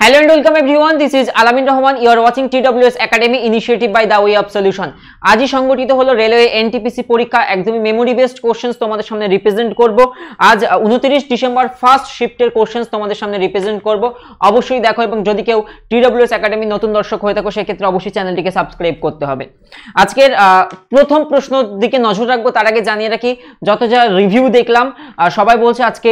Hello and welcome everyone. This is Alamin Rahman. You are watching TWS Academy initiative by The Way of Solution. আজই সংগঠিত হলো railway NTPC পরীক্ষা একদমই memory based questions তোমাদের সামনে represent করব আজ 29 ডিসেম্বর ফার্স্ট শিফটের কোশ্চেন্স তোমাদের সামনে রিপ্রেজেন্ট করব অবশ্যই দেখো এবং যদি কেউ TWS একাডেমি নতুন দর্শক হয়ে থাকো সেক্ষেত্রে অবশ্যই চ্যানেলটিকে সাবস্ক্রাইব করতে হবে আজকের প্রথম প্রশ্ন দিকে নজর রাখবো তার আগে জানিয়ে রাখি যত যা রিভিউ দেখলাম সবাই বলছে আজকে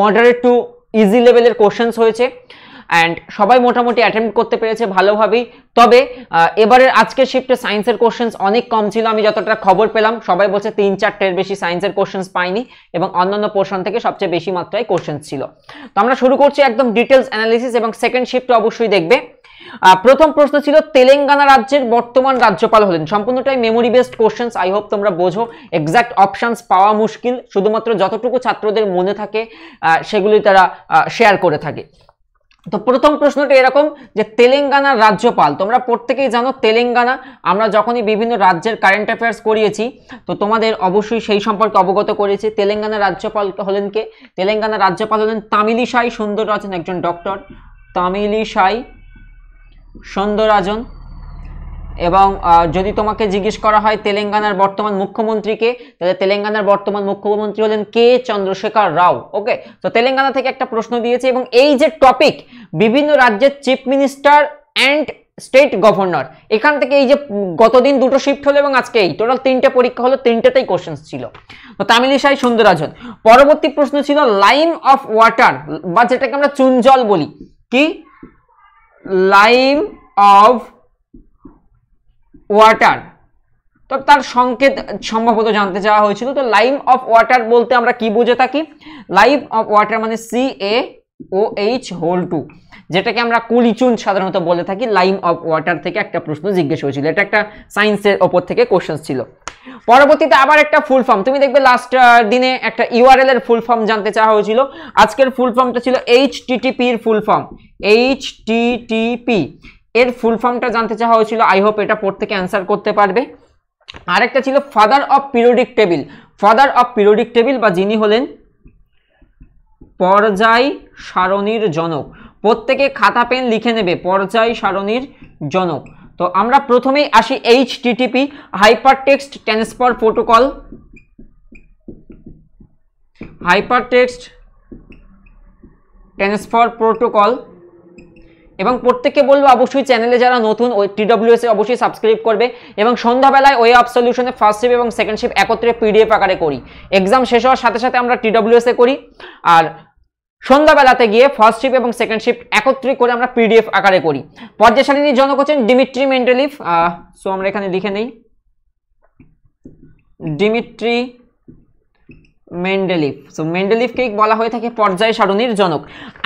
মডারেট টু ইজি লেভেলের কোশ্চেন্স হয়েছে অ্যান্ড সবাই মোটামুটি অ্যাটেম্প করতে পেরেছে ভালোভাবেই তবে এবারের আজকের শিফটে সায়েন্সের কোশ্চেন্স অনেক কম ছিল আমি যতটা খবর পেলাম সবাই বলছে তিন চারটের বেশি সায়েন্সের কোশ্চেন্স পাইনি এবং অন্যান্য পোর্শন থেকে সবচেয়ে বেশি মাত্রায় কোশ্চেন্স ছিল তো আমরা শুরু করছি একদম ডিটেলস অ্যানালিসিস এবং সেকেন্ড শিফটে অবশ্যই দেখবে প্রথম প্রশ্ন ছিল তেলেঙ্গানা রাজ্যের বর্তমান রাজ্যপাল হলেন সম্পূর্ণটাই memory based questions I hope তোমরা বোঝো এক্সাক্ট অপশানস পাওয়া মুশকিল শুধুমাত্র যতটুকু ছাত্রদের মনে থাকে সেগুলি তারা শেয়ার করে থাকে তো প্রথম প্রশ্নটি এরকম যে তেলেঙ্গানার রাজ্যপাল তোমরা প্রত্যেকেই জানো তেলেঙ্গানা আমরা যখনই বিভিন্ন রাজ্যের কারেন্ট অ্যাফেয়ার্স করিয়েছি তো তোমাদের অবশ্যই সেই সম্পর্কে অবগত করেছি তেলেঙ্গানার রাজ্যপাল হলেন কে তেলেঙ্গানার রাজ্যপাল হলেন তামিলিসাই সুন্দররাজন একজন ডক্টর তামিলিসাই সুন্দররাজন এবং যদি তোমাকে জিজ্ঞেস করা হয় তেলেঙ্গানার বর্তমান মুখ্যমন্ত্রীকে তাহলে তেলেঙ্গানার বর্তমান মুখ্যমন্ত্রী হলেন কে চন্দ্রশেখর রাও ওকে তো তেলেঙ্গানা থেকে একটা প্রশ্ন দিয়েছে এবং এই যে টপিক বিভিন্ন রাজ্যের chief minister and state governor এখান থেকে এই যে গতদিন দুটো শিফট হলো এবং আজকে এই টোটাল তিনটে পরীক্ষা হলো তিনটেতেই কোশ্চেন ছিল তো তামিলিশাই সুন্দরাজন পরবর্তী প্রশ্ন ছিল লাইম অফ ওয়াটার বা যেটাকে আমরা চুন জল বলি কি লাইম অফ ওয়াটার তো তার সংকেত সম্ভবত জানতে চাওয়া হয়েছিল তো লাইম অফ ওয়াটার বলতে আমরা কি বুঝে থাকি লাইম অফ ওয়াটার মানে C A O H whole two যেটাকে আমরা কুলিচুন সাধারণত বলে থাকি লাইম অফ ওয়াটার থেকে একটা প্রশ্ন জিজ্ঞেস হয়েছিল এটা একটা সায়েন্সের ওপর থেকে কোশ্চেন ছিল পরবর্তীতে আবার একটা ফুল ফর্ম তুমি দেখবে লাস্ট দিনে একটা ইউআরএল এর ফুল ফর্ম জানতে চাওয়া হয়েছিল আজকের ফুল ফর্মটা ছিল এইচ টিটিপির ফুল ফর্ম এইচ টিটিপি এর ফুল ফর্মটা জানতে চাওয়া হয়েছিল আই হোপ এটা থেকে অ্যান্সার করতে পারবে আরেকটা ছিল father of periodic table father of periodic table বা যিনি হলেন পর্যায় সারণীর জনক প্রত্যেকে খাতা পেন লিখে নেবে পর্যায় সারণীর জনক তো আমরা প্রথমেই আসি H TTP hypertext transfer protocol hypertext transfer protocol এবং প্রত্যেককে বলবো অবশ্যই চ্যানেলে যারা নতুন ওই টিডব্লিউএসে অবশ্যই সাবস্ক্রাইব করবে এবং সন্ধ্যাবেলায় ওয়ে অফ সলিউশনে ফার্স্ট শিপ এবং সেকেন্ড শিপ একত্রে পিডিএফ আকারে করি এক্সাম শেষ হওয়ার সাথে সাথে আমরা টিডব্লিউএসে করি আর সন্ধ্যাবেলাতে গিয়ে ফার্স্ট শিফট এবং সেকেন্ড শিফট একত্রে করে আমরা পিডিএফ আকারে করি পর্যায়শালিনী জনক হচ্ছেন ডিমিট্রি মেন্টালিফ সো আমরা এখানে লিখে নেই ডিমিট্রি মেন্ডেলিফ সো মেন্ডেলিফকেই বলা হয়ে থাকে পর্যায় সারণীর জনক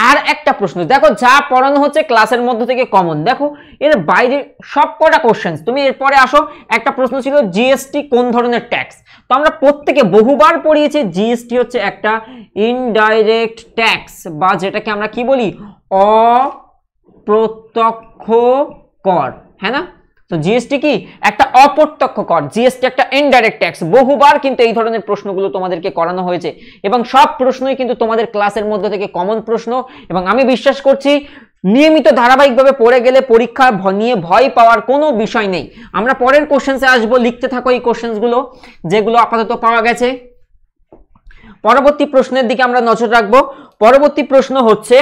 আর একটা প্রশ্ন দেখো যা পড়ানো হচ্ছে ক্লাসের মধ্য থেকে কমন দেখো এর বাইরে সব কটা কোশ্চেন তুমি এরপরে আসো একটা প্রশ্ন ছিল জিএসটি কোন ধরনের ট্যাক্স তো আমরা প্রত্যেকে বহুবার পড়িয়েছি জিএসটি হচ্ছে একটা ইনডাইরেক্ট ট্যাক্স বা যেটাকে আমরা কি বলি অপ্রত্যক্ষ কর হ্যাঁ না তো জিএসটি কি একটা অপ্রত্যক্ষ কর জিএসটি একটা ইনডাইরেক্ট ট্যাক্স বহুবার কিন্তু এই ধরনের প্রশ্নগুলো তোমাদেরকে করানো হয়েছে এবং সব প্রশ্নই কিন্তু তোমাদের ক্লাসের মধ্যে থেকে কমন প্রশ্ন এবং আমি বিশ্বাস করছি নিয়মিত ধারাবাহিকভাবে পড়ে গেলে পরীক্ষা নিয়ে ভয় পাওয়ার কোনো বিষয় নেই আমরা পরের কোশ্চেন্সে আসবো লিখতে থাকো এই কোশ্চেন্সগুলো যেগুলো আপাতত পাওয়া গেছে পরবর্তী প্রশ্নের দিকে আমরা নজর রাখবো পরবর্তী প্রশ্ন হচ্ছে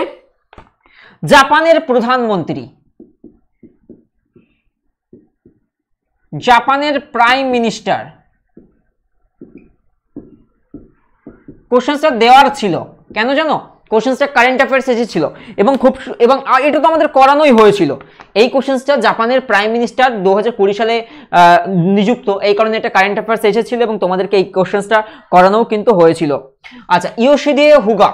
জাপানের প্রধানমন্ত্রী জাপানের প্রাইম মিনিস্টার কোশ্চেন্সটা দেওয়ার ছিল কেন জানো কোশ্চেন্সটা কারেন্ট অ্যাফেয়ার্স এসেছিল এবং খুব এবং এটা তো আমাদের করানোই হয়েছিল এই কোশ্চেন্সটা জাপানের প্রাইম মিনিস্টার দু সালে নিযুক্ত এই কারণে এটা কারেন্ট অ্যাফেয়ার্স এসেছিল এবং তোমাদেরকে এই কোশ্চেন্সটা করানোও কিন্তু হয়েছিল আচ্ছা ইয়োশিদে হুগা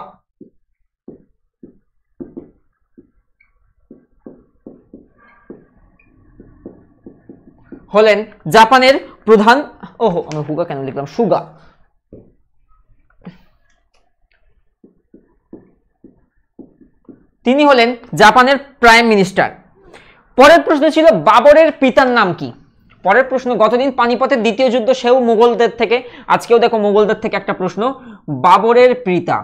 হলেন জাপানের প্রধান ওহ আমি হুগা কেন লিখলাম সুগা তিনি হলেন জাপানের প্রাইম মিনিস্টার পরের প্রশ্ন ছিল বাবরের পিতার নাম কি পরের প্রশ্ন গতদিন পানিপথের দ্বিতীয় যুদ্ধ সেও মোগলদের থেকে আজকেও দেখো মোগলদের থেকে একটা প্রশ্ন বাবরের পিতা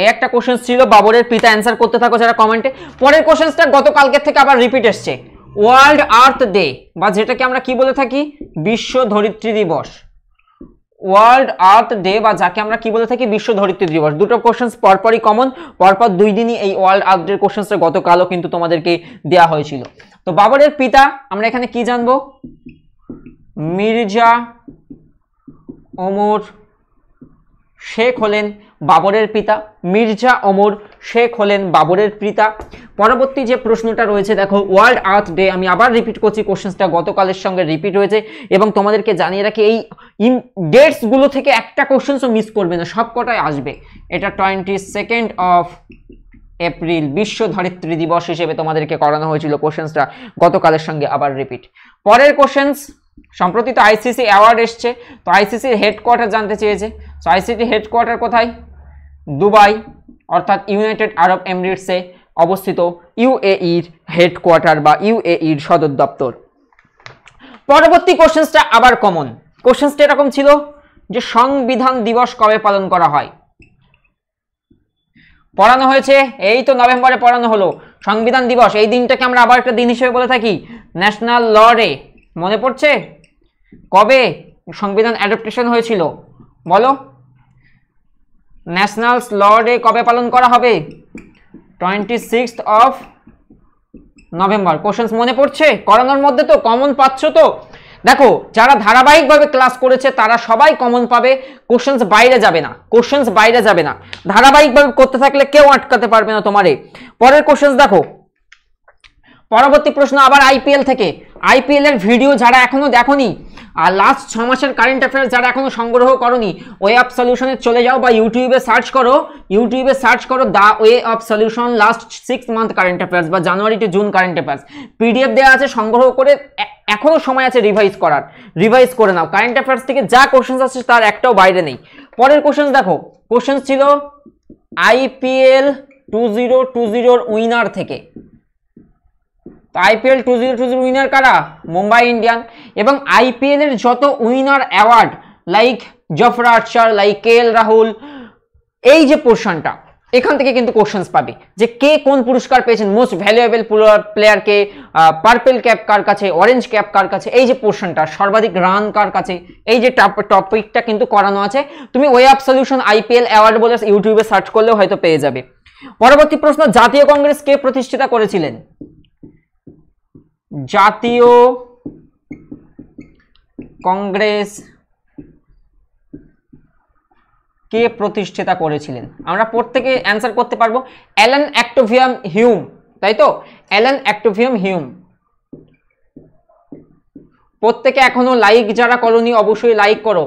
এই একটা কোশ্চেন ছিল বাবরের পিতা অ্যান্সার করতে থাকো যারা কমেন্টে পরের কোশ্চেনটা গতকালকের থেকে আবার রিপিট এসছে ওয়ার্ল্ড আর্থ ডে বা যেটাকে আমরা কি বলে থাকি বিশ্ব ধরিত্রী দিবস ওয়ার্ল্ড আর্থ ডে বা যাকে আমরা কি বলে থাকি বিশ্ব ধরিত্রী দিবস দুটো কোশ্চেন্স পরপরই কমন পরপর দুই দিনই এই ওয়ার্ল্ড আর্থ ডের কোশ্চেন্সটা গতকালও কিন্তু তোমাদেরকে দেয়া হয়েছিল তো বাবরের পিতা আমরা এখানে কি জানবো মির্জা ওমর শেখ হলেন বাবরের পিতা মির্জা অমর শেখ হলেন বাবরের পিতা পরবর্তী যে প্রশ্নটা রয়েছে দেখো ওয়ার্ল্ড আর্থ ডে আমি আবার রিপিট করছি কোশ্চেন্সটা গতকালের সঙ্গে রিপিট হয়েছে এবং তোমাদেরকে জানিয়ে রাখি এই ডেটসগুলো থেকে একটা কোশ্চেন্সও মিস করবে না সব কটাই আসবে এটা টোয়েন্টি সেকেন্ড অফ এপ্রিল বিশ্ব ধরিত্রী দিবস হিসেবে তোমাদেরকে করানো হয়েছিল কোশ্চেন্সটা গতকালের সঙ্গে আবার রিপিট পরের কোশ্চেন্স সম্প্রতি তো আইসিসি অ্যাওয়ার্ড এসছে তো আইসিসির হেডকোয়ার্টার জানতে চেয়েছে তো আইসিসি হেডকোয়ার্টার কোথায় দুবাই অর্থাৎ ইউনাইটেড আরব এমিরেটসে অবস্থিত ইউএইর হেডকোয়ার্টার বা ইউএইর সদর দপ্তর পরবর্তী কোশ্চেন্সটা আবার কমন কোশ্চেন্সটা এরকম ছিল যে সংবিধান দিবস কবে পালন করা হয় পড়ানো হয়েছে এই তো নভেম্বরে পড়ানো হলো সংবিধান দিবস এই দিনটাকে আমরা আবার একটা দিন হিসেবে বলে থাকি ন্যাশনাল ল ডে মনে পড়ছে কবে সংবিধান অ্যাডপ্টেশন হয়েছিল বলো ন্যাশনালস ল ডে কবে পালন করা হবে twenty sixth of November questions মনে পড়ছে করানোর মধ্যে তো কমন পাচ্ছ তো দেখো যারা ধারাবাহিকভাবে ক্লাস করেছে তারা সবাই কমন পাবে কোশ্চেন্স বাইরে যাবে না কোশ্চেন্স বাইরে যাবে না ধারাবাহিকভাবে করতে থাকলে কেউ আটকাতে পারবে না তোমারে পরের কোশ্চেন্স দেখো পরবর্তী প্রশ্ন আবার আইপিএল থেকে আইপিএলের ভিডিও যারা এখনও দেখনি আর লাস্ট ছ মাসের কারেন্ট অ্যাফেয়ার্স যারা এখনও সংগ্রহ করনি ওয়ে অফ সলিউশনে চলে যাও বা ইউটিউবে সার্চ করো ইউটিউবে সার্চ করো the way of solution last six month current affairs বা January to June current affairs PDF দেওয়া আছে সংগ্রহ করে এখনও সময় আছে রিভাইজ করার রিভাইজ করে নাও কারেন্ট অ্যাফেয়ার্স থেকে যা কোশ্চেন্স আছে তার একটাও বাইরে নেই পরের কোশ্চেন্স দেখো কোশ্চেন্স ছিল আইপিএল টু জিরো টু জিরোর উইনার থেকে তো IPL two zero two zero winner কারা মুম্বাই ইন্ডিয়ান এবং আইপিএলের যত winner award like Jofra Archer like K L Rahul এই যে পোর্শনটা এখান থেকে কিন্তু কোশ্চেন্স পাবে যে কে কোন পুরস্কার পেয়েছেন মোস্ট ভ্যালুয়েবল প্লেয়ারকে পার্পেল ক্যাপ কার কাছে অরেঞ্জ ক্যাপ কার কাছে এই যে পোর্শনটা সর্বাধিক রান কার কাছে এই যে টপিকটা কিন্তু করানো আছে তুমি way of solution IPL award বলে ইউটিউবে সার্চ করলেও হয়তো পেয়ে যাবে পরবর্তী প্রশ্ন জাতীয় কংগ্রেস কে প্রতিষ্ঠিতা করেছিলেন জাতীয় কংগ্রেস কে প্রতিষ্ঠিতা করেছিলেন আমরা প্রত্যেকে অ্যান্সার করতে পারবো অ্যালান অ্যাক্টোভিয়াম হিউম তাই তো অ্যালান অ্যাক্টোভিয়াম হিউম প্রত্যেকে এখনো লাইক যারা করনি অবশ্যই লাইক করো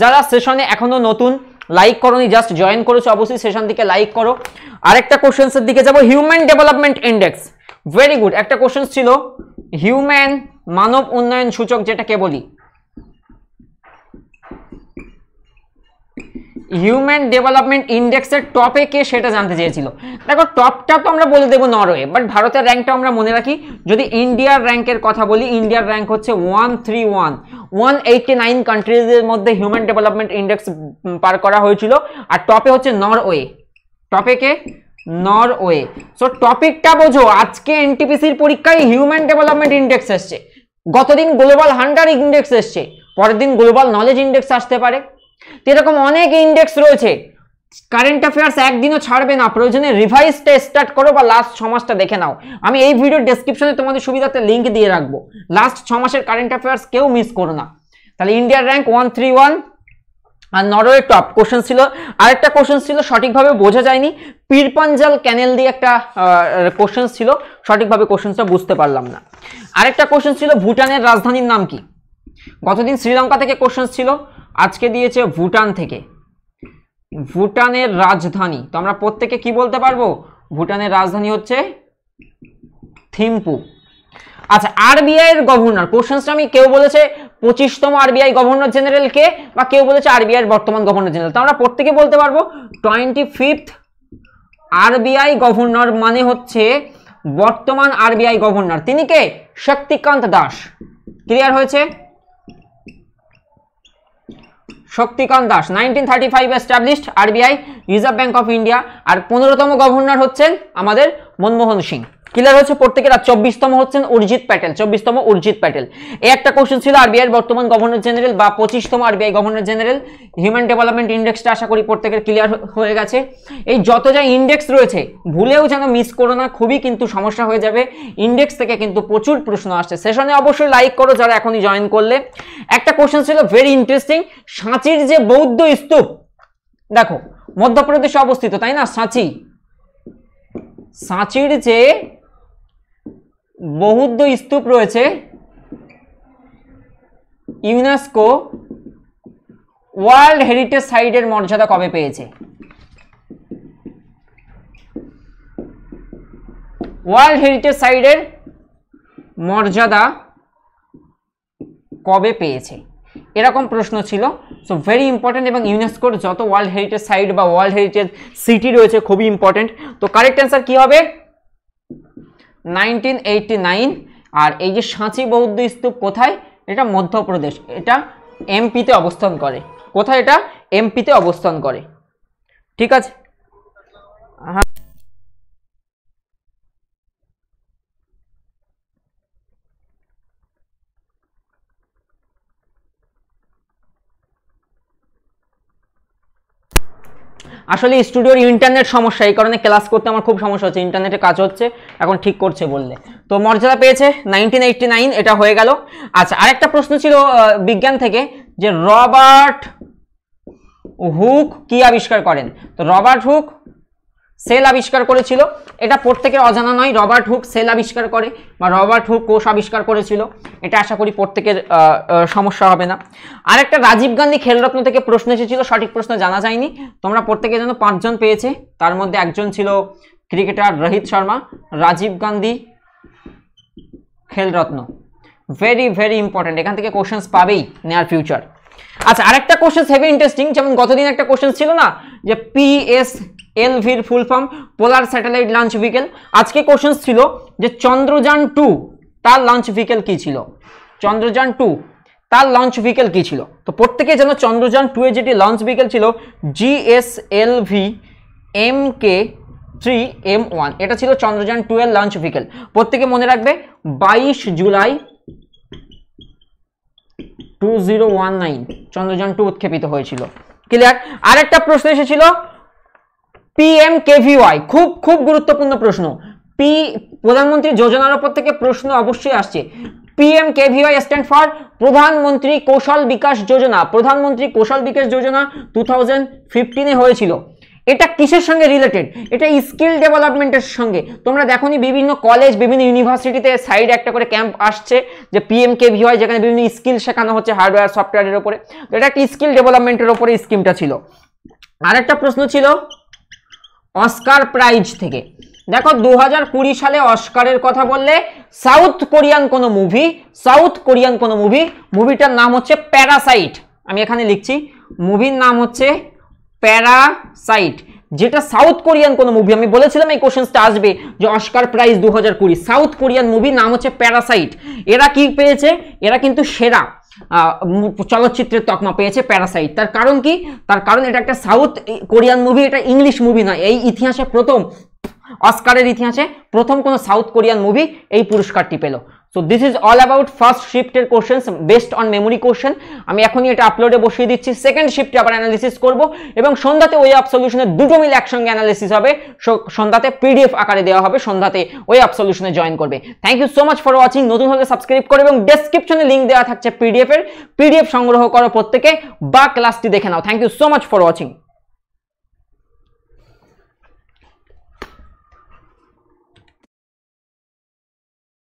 যারা সেশনে এখনো নতুন লাইক করোনি জাস্ট জয়েন করেছো অবশ্যই সেশন থেকে লাইক করো আরেকটা কোশ্চেন্সের দিকে যাবো human development index very good একটা কোশ্চেন্স ছিল হিউম্যান মানব উন্নয়ন সূচক যেটাকে বলি হিউম্যান ডেভেলপমেন্ট ইন্ডেক্সের টপে কে সেটা জানতে চেয়েছিল দেখো টপটা তো আমরা বলে দেবো নরওয়ে বাট ভারতের র্যাঙ্কটা আমরা মনে রাখি যদি ইন্ডিয়ার র্যাঙ্কের কথা বলি ইন্ডিয়ার র্যাঙ্ক হচ্ছে one three one one eighty nine কান্ট্রিজের মধ্যে হিউম্যান ডেভেলপমেন্ট ইন্ডেক্স পার করা হয়েছিল আর টপে হচ্ছে নরওয়ে টপে কে নরওয়ে সো টপিকটা বোঝো আজকে এনটিপিসির পরীক্ষায় হিউম্যান ডেভেলপমেন্ট ইন্ডেক্স এসছে গতদিন গ্লোবাল হান্ডার ইন্ডেক্স এসছে পরের দিন গ্লোবাল নলেজ ইন্ডেক্স আসতে পারে এরকম অনেক ইন্ডেক্স রয়েছে কারেন্ট অ্যাফেয়ার্স একদিনও ছাড়বে না প্রয়োজনে রিভাইজটা স্টার্ট করো বা লাস্ট ছ মাসটা দেখে নাও আমি এই ভিডিওর ডেসক্রিপশনে তোমাদের সুবিধাতে লিঙ্ক দিয়ে রাখবো লাস্ট ছ মাসের কারেন্ট অ্যাফেয়ার্স কেউ মিস করো না তাহলে ইন্ডিয়ার র্যাঙ্ক ওয়ান থ্রি ওয়ান আর নরওয়ে টপ কোশ্চেন ছিল আরেকটা কোশ্চেন ছিল সঠিকভাবে বোঝা যায়নি পীরপাঞ্জাল ক্যানেল দিয়ে একটা কোশ্চেন ছিল সঠিকভাবে কোশ্চেনটা বুঝতে পারলাম না আরেকটা কোশ্চেন ছিল ভুটানের রাজধানীর নাম কি গতদিন শ্রীলঙ্কা থেকে কোশ্চেন ছিল আজকে দিয়েছে ভুটান থেকে ভুটানের রাজধানী তো আমরা প্রত্যেকে কি বলতে পারবো ভুটানের রাজধানী হচ্ছে থিম্পু আচ্ছা আরবিআই এর গভর্নর কোশ্চেনটা আমি কেউ বলেছে পঁচিশতম আরবিআই গভর্নর জেনারেল কে বা কেউ বলেছে আরবিআই এর বর্তমান গভর্নর জেনারেল তো আমরা প্রত্যেকে বলতে পারবো টোয়েন্টি ফিফথ আরবিআই গভর্নর মানে হচ্ছে বর্তমান আরবিআই গভর্নর তিনি কে শক্তিকান্ত দাস ক্লিয়ার হয়েছে Shaktikanta Das nineteen thirty five established RBI Reserve Bank of India আর পনেরোতম গভর্নর হচ্ছেন আমাদের মনমোহন সিং ক্লিয়ার হচ্ছে প্রত্যেকের আর চব্বিশতম হচ্ছেন অরিজিৎ প্যাটেল চব্বিশতম অরিজিৎ প্যাটেল এই একটা কোশ্চেন ছিল আরবিআই বর্তমান গভর্নর জেনারেল বা পঁচিশতম RBI governor general human development ইন্ডেক্সটা আশা করি প্রত্যেকের ক্লিয়ার হয়ে গেছে এই যত যা ইন্ডেক্স রয়েছে ভুলেও যেন মিস করো না খুবই কিন্তু সমস্যা হয়ে যাবে ইন্ডেক্স থেকে কিন্তু প্রচুর প্রশ্ন আসছে সেশনে অবশ্যই লাইক করো যারা এখনই জয়েন করলে একটা কোশ্চেন ছিল ভেরি ইন্টারেস্টিং সাঁচির যে বৌদ্ধ স্তূপ দেখো মধ্যপ্রদেশে অবস্থিত তাই না সাঁচি সাঁচির যে বহুদ্ধ স্তূপ রয়েছে ইউনেস্কো ওয়ার্ল্ড হেরিটেজ সাইটের মর্যাদা কবে পেয়েছে ওয়ার্ল্ড হেরিটেজ সাইটের মর্যাদা কবে পেয়েছে এরকম প্রশ্ন ছিল সো ভেরি ইম্পর্টেন্ট এবং ইউনেস্কোর যত ওয়ার্ল্ড হেরিটেজ সাইট বা ওয়ার্ল্ড হেরিটেজ সিটি রয়েছে খুবই ইম্পর্টেন্ট তো কারেক্ট অ্যান্সার কী হবে নাইনটিন আর এই যে সাঁচি বৌদ্ধ স্তূপ কোথায় এটা মধ্যপ্রদেশ এটা এমপিতে অবস্থান করে কোথায় এটা এমপিতে অবস্থান করে ঠিক আছে হ্যাঁ আসলে স্টুডিওর ইন্টারনেট সমস্যা এই কারণে ক্লাস করতে আমার খুব সমস্যা হচ্ছে ইন্টারনেটে কাজ হচ্ছে এখন ঠিক করছে বললে তো মর্যাদা পেয়েছে নাইনটিন এটা হয়ে গেল আচ্ছা আর একটা প্রশ্ন ছিল বিজ্ঞান থেকে যে রবার্ট হুক কি আবিষ্কার করেন তো রবার্ট হুক সেল আবিষ্কার করেছিল এটা প্রত্যেকের অজানা নয় রবার্ট হুক সেল আবিষ্কার করে বা রবার্ট হুক কোষ আবিষ্কার করেছিল এটা আশা করি প্রত্যেকের সমস্যা হবে না আরেকটা রাজীব গান্ধী খেলরত্ন থেকে প্রশ্ন এসেছিল সঠিক প্রশ্ন জানা যায়নি তোমরা প্রত্যেকে যেন পাঁচজন পেয়েছে তার মধ্যে একজন ছিল cricketer Rohit Sharma Rajiv Gandhi Khel Ratna very very important এখান থেকে কোশ্চেন্স পাবেই নেয়ার ফিউচার আচ্ছা আরেকটা কোশ্চেন্স হেভি ইন্টারেস্টিং যেমন গতদিন একটা কোশ্চেন ছিল না যে পিএস এলভির full form polar satellite launch vehicle আজকে কোশ্চেন্স ছিল যে চন্দ্রযান টু তার লঞ্চ ভিকেল কি ছিল চন্দ্রযান টু তার লঞ্চ ভিকেল কি ছিল তো প্রত্যেকে যেন চন্দ্রযান টু এ যেটি লঞ্চ ভিকেল ছিল GSLV M K three M one এটা ছিল চন্দ্রযান টু এর লঞ্চ ভিকেল প্রত্যেকে মনে রাখবে বাইশ জুলাই two zero one nine Chandrayaan two উৎক্ষেপিত হয়েছিল ক্লিয়ার আরেকটা প্রশ্ন এসেছিল পিএম কেভিওয়াই খুব খুব গুরুত্বপূর্ণ প্রশ্ন পি প্রধানমন্ত্রী যোজনার ওপর থেকে প্রশ্ন অবশ্যই আসছে পিএম কেভিওয়াই স্ট্যান্ড ফর প্রধানমন্ত্রী কৌশল বিকাশ যোজনা প্রধানমন্ত্রী কৌশল বিকাশ যোজনা টু থাউজেন্ড ফিফটিনে হয়েছিল এটা কিসের সঙ্গে রিলেটেড এটা স্কিল ডেভেলপমেন্টের সঙ্গে তোমরা দেখো বিভিন্ন কলেজ বিভিন্ন ইউনিভার্সিটিতে সাইড একটা করে ক্যাম্প আসছে যে পিএম কে ভিওয়াই যেখানে বিভিন্ন স্কিল শেখানো হচ্ছে হার্ডওয়্যার সফটওয়্যারের ওপরে এটা একটা স্কিল ডেভেলপমেন্টের ওপরে স্কিমটা ছিল আরেকটা প্রশ্ন ছিল অস্কার প্রাইজ থেকে দেখো দু সালে অস্কারের কথা বললে সাউথ কোরিয়ান কোনো মুভি সাউথ কোরিয়ান কোনো মুভি মুভিটার নাম হচ্ছে প্যারাসাইট আমি এখানে লিখছি মুভির নাম হচ্ছে প্যারাসাইট যেটা সাউথ কোরিয়ান কোনো মুভি আমি বলেছিলাম এই কোশ্চেন্সটা আসবে যে অস্কার প্রাইজ দু হাজার সাউথ কোরিয়ান মুভি নাম হচ্ছে প্যারাসাইট এরা কি পেয়েছে এরা কিন্তু সেরা চলচ্চিত্রের তকমা পেয়েছে প্যারাসাইট তার কারণ কি তার কারণ এটা একটা সাউথ কোরিয়ান মুভি এটা ইংলিশ মুভি নয় এই ইতিহাসে প্রথম অস্কারের ইতিহাসে প্রথম কোনো সাউথ কোরিয়ান মুভি এই পুরস্কারটি পেল so this is all about first শিফটের questions based on memory question আমি এখনই এটা আপলোডে বসিয়ে দিচ্ছি সেকেন্ড শিফটে আবার অ্যানালিসিস করব এবং সন্ধ্যাতে ওই অ্যাপ সলিউশনের দুটো মিল একসঙ্গে অ্যানালিসিস হবে সন্ধ্যাতে পিডিএফ আকারে দেওয়া হবে সন্ধ্যাতে ওই অ্যাপ সলিউশনে জয়েন করবে thank you so much for watching নতুন হলে সাবস্ক্রাইব করো এবং ডেসক্রিপশনে লিঙ্ক দেওয়া থাকছে পিডিএফের পিডিএফ সংগ্রহ করো প্রত্যেকে বা ক্লাসটি দেখে নাও thank you so much for watching